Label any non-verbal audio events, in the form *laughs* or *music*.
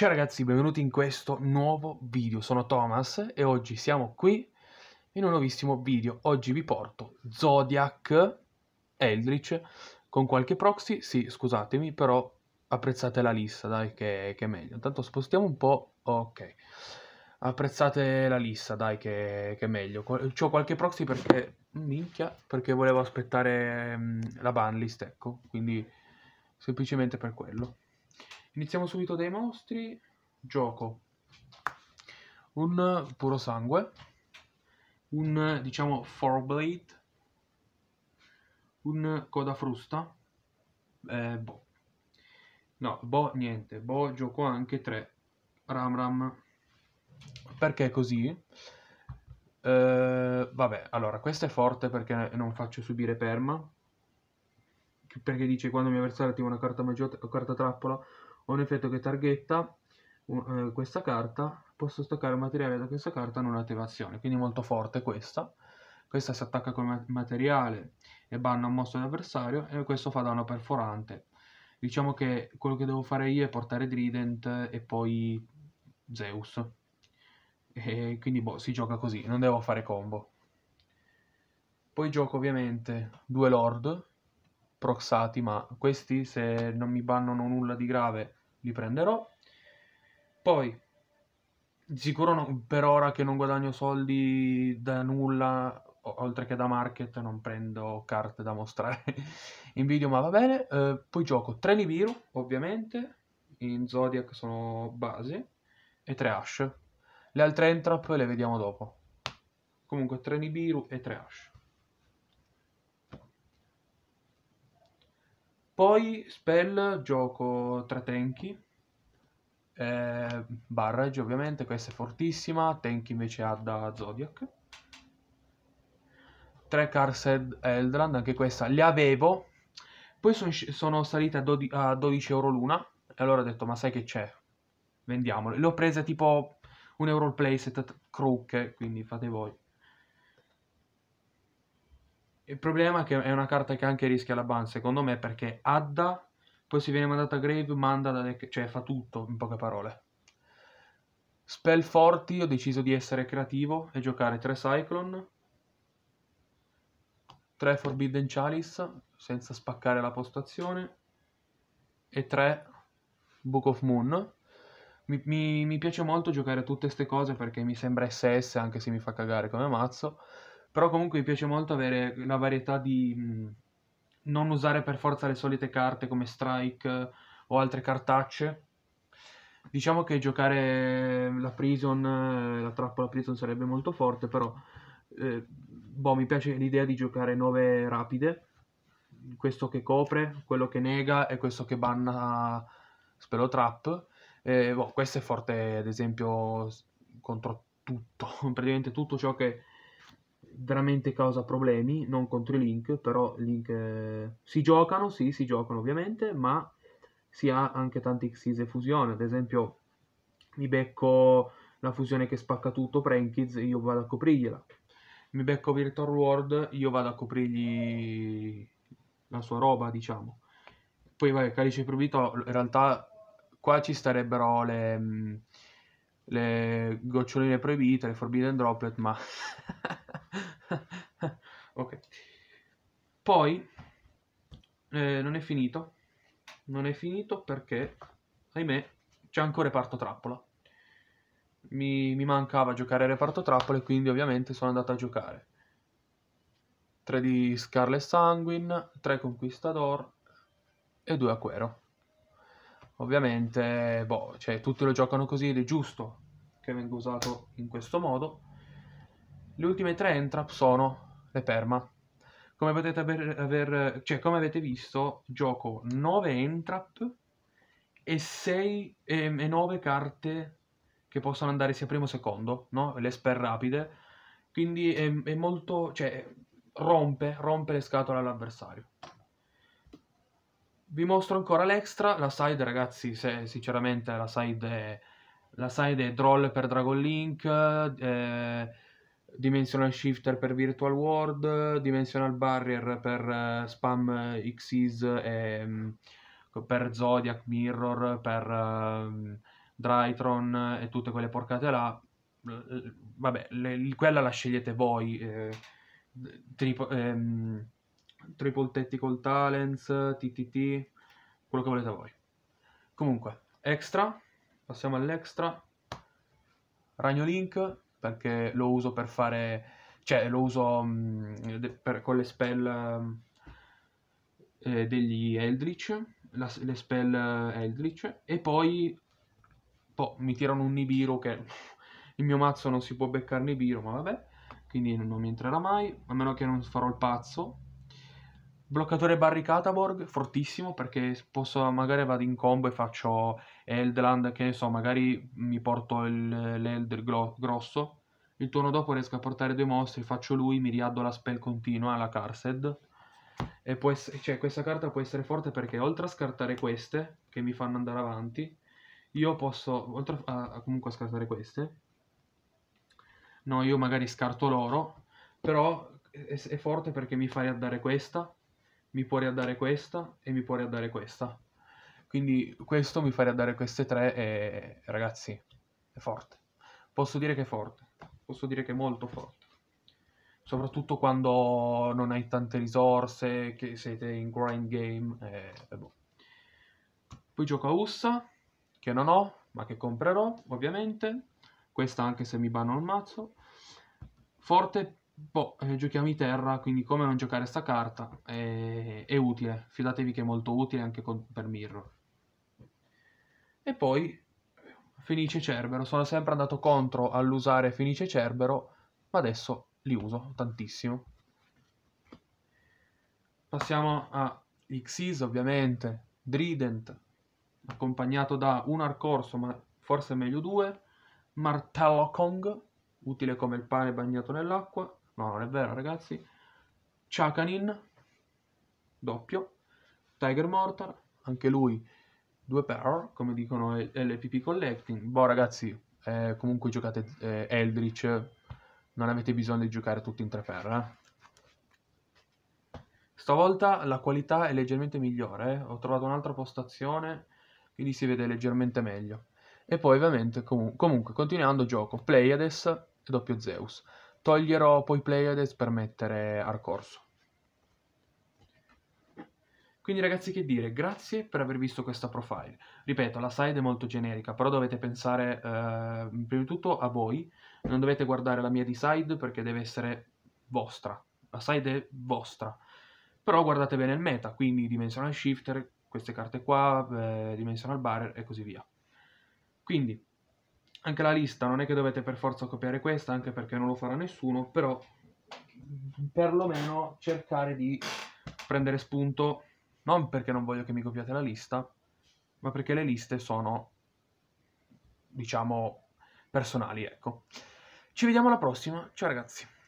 Ciao ragazzi, benvenuti in questo nuovo video. Sono Thomas e oggi siamo qui in un nuovissimo video. Oggi vi porto Zodiac Eldritch con qualche proxy. Sì, scusatemi, però apprezzate la lista, dai, che, che è meglio. Intanto spostiamo un po'. Ok. Apprezzate la lista, dai, che, che è meglio. C'ho qualche proxy perché... Minchia, perché volevo aspettare mh, mm, la banlist, ecco. Quindi semplicemente per quello. Iniziamo subito dai mostri. Gioco. Un puro sangue. Un, diciamo, Fourblade. Un codafrusta. Eh, boh. No, boh, niente. Boh, gioco anche 3. Ramram. Perché così? Uh, vabbè, allora, questa è forte perché non faccio subire perma. Perché dice quando mi avversario attiva una carta magia carta trappola, ho un effetto che targhetta uh, questa carta, posso staccare un materiale da questa carta non attivazione, quindi molto forte questa. Questa si attacca col materiale e banna un mostro dell'avversario e questo fa danno perforante. Diciamo che quello che devo fare io è portare Drident e poi Zeus. E quindi boh, si gioca così, non devo fare combo. Poi gioco ovviamente due Lord, proxati, ma questi se non mi bannano nulla di grave li prenderò. Poi, sicuro no, per ora che non guadagno soldi da nulla, oltre che da market, non prendo carte da mostrare *laughs* in video, ma va bene. Eh, poi gioco 3 Nibiru, ovviamente, in Zodiac sono base, e 3 Ash. Le altre entrap le vediamo dopo. Comunque 3 Nibiru e 3 Ash. Poi spell gioco tre Tenki, eh, Barrage ovviamente, questa è fortissima, Tenki invece ha da Zodiac. 3 Cars Eldrand, anche questa le avevo. Poi son, sono salite a, 12, a 12 euro l'una e allora ho detto ma sai che c'è? Vendiamole. Le ho prese tipo un euro il playset crook, quindi fate voi. Il problema è che è una carta che anche rischia la ban, secondo me, perché adda, poi si viene mandata a grave, manda da deck, cioè fa tutto, in poche parole. Spell forti, ho deciso di essere creativo e giocare 3 Cyclone, 3 Forbidden Chalice, senza spaccare la postazione, e 3 Book of Moon. Mi, mi, mi piace molto giocare tutte queste cose perché mi sembra SS, anche se mi fa cagare come mazzo però comunque mi piace molto avere la varietà di mh, non usare per forza le solite carte come Strike o altre cartacce. Diciamo che giocare la Prison, eh, la trappola Prison sarebbe molto forte, però eh, boh, mi piace l'idea di giocare nuove rapide. Questo che copre, quello che nega e questo che banna spello trap. Eh, boh, questo è forte, ad esempio, contro tutto, *laughs* praticamente tutto ciò che veramente causa problemi, non contro i Link, però Link eh, si giocano, sì, si giocano ovviamente, ma si ha anche tanti Xyz e fusione, ad esempio mi becco la fusione che spacca tutto, Prankids, io vado a coprirgliela. Mi becco Virtual World, io vado a coprirgli la sua roba, diciamo. Poi vabbè, Calice Proibito, in realtà qua ci starebbero le, mm, le goccioline proibite, le Forbidden Droplet, ma *laughs* *laughs* ok. Poi, eh, non è finito. Non è finito perché, ahimè, c'è ancora reparto trappola. Mi, mi mancava giocare reparto trappola e quindi ovviamente sono andato a giocare. 3 di Scarlet Sanguin, 3 Conquistador e 2 Aquero. Ovviamente, boh, cioè, tutti lo giocano così ed è giusto che venga usato in questo modo, le ultime tre entrap sono le perma. Come potete aver, aver cioè come avete visto, gioco 9 entrap e 6 e, e 9 carte che possono andare sia primo o secondo, no? Le spell rapide. Quindi è, è molto, cioè, rompe, rompe le scatole all'avversario. Vi mostro ancora l'extra, la side ragazzi, se, sinceramente la side è, la side è Droll per Dragon Link, eh, Dimensional Shifter per Virtual World, Dimensional Barrier per eh, Spam eh, Xyz e mm, per Zodiac Mirror, per ehm, Drytron e tutte quelle porcate là. Vabbè, le, quella la scegliete voi. Eh, tripo, ehm, triple Tactical Talents, TTT, quello che volete voi. Comunque, extra, passiamo all'extra. Ragno Link, perché lo uso per fare, cioè lo uso mh, mm, per, con le spell mm, eh, degli Eldritch, la, le spell eh, Eldritch, e poi boh, mi tirano un Nibiru che *laughs* il mio mazzo non si può beccare Nibiru, ma vabbè, quindi non mi entrerà mai, a meno che non farò il pazzo, Bloccatore barricata Borg, fortissimo, perché posso, magari vado in combo e faccio Eldland, che ne so, magari mi porto l'Elder grosso. Il turno dopo riesco a portare due mostri, faccio lui, mi riaddo la spell continua, la Carsed. E può essere, cioè, questa carta può essere forte perché oltre a scartare queste, che mi fanno andare avanti, io posso, oltre a, comunque a scartare queste, no, io magari scarto loro, però è, è forte perché mi fa riaddare questa, mi può riaddare questa e mi può riaddare questa. Quindi questo mi fa riaddare queste tre e ragazzi è forte. Posso dire che è forte, posso dire che è molto forte. Soprattutto quando non hai tante risorse, che siete in grind game. Eh, eh boh. Poi gioco a Ussa, che non ho, ma che comprerò ovviamente. Questa anche se mi banno il mazzo. Forte boh, eh, giochiamo di terra, quindi come non giocare sta carta è, è utile, fidatevi che è molto utile anche con, per Mirror. E poi Fenice Cerbero, sono sempre andato contro all'usare Fenice Cerbero, ma adesso li uso tantissimo. Passiamo a Xyz ovviamente, Drident, accompagnato da un arcorso, ma forse meglio due, Martellocong, utile come il pane bagnato nell'acqua, No, non è vero, ragazzi. Chakanin, doppio. Tiger Mortar, anche lui, due pair, come dicono LPP Collecting. Boh, ragazzi, eh, comunque giocate eh, Eldritch, non avete bisogno di giocare tutti in tre pair, eh. Stavolta la qualità è leggermente migliore, eh? ho trovato un'altra postazione, quindi si vede leggermente meglio. E poi ovviamente, com comunque, continuando gioco, Pleiades e doppio Zeus. Toglierò poi Pleiades per mettere Arcorso. Quindi ragazzi che dire, grazie per aver visto questa profile. Ripeto, la side è molto generica, però dovete pensare eh, prima di tutto a voi. Non dovete guardare la mia di side perché deve essere vostra. La side è vostra. Però guardate bene il meta, quindi Dimensional Shifter, queste carte qua, eh, Dimensional Barrier e così via. Quindi anche la lista non è che dovete per forza copiare questa, anche perché non lo farà nessuno, però perlomeno cercare di prendere spunto, non perché non voglio che mi copiate la lista, ma perché le liste sono, diciamo, personali, ecco. Ci vediamo alla prossima, ciao ragazzi!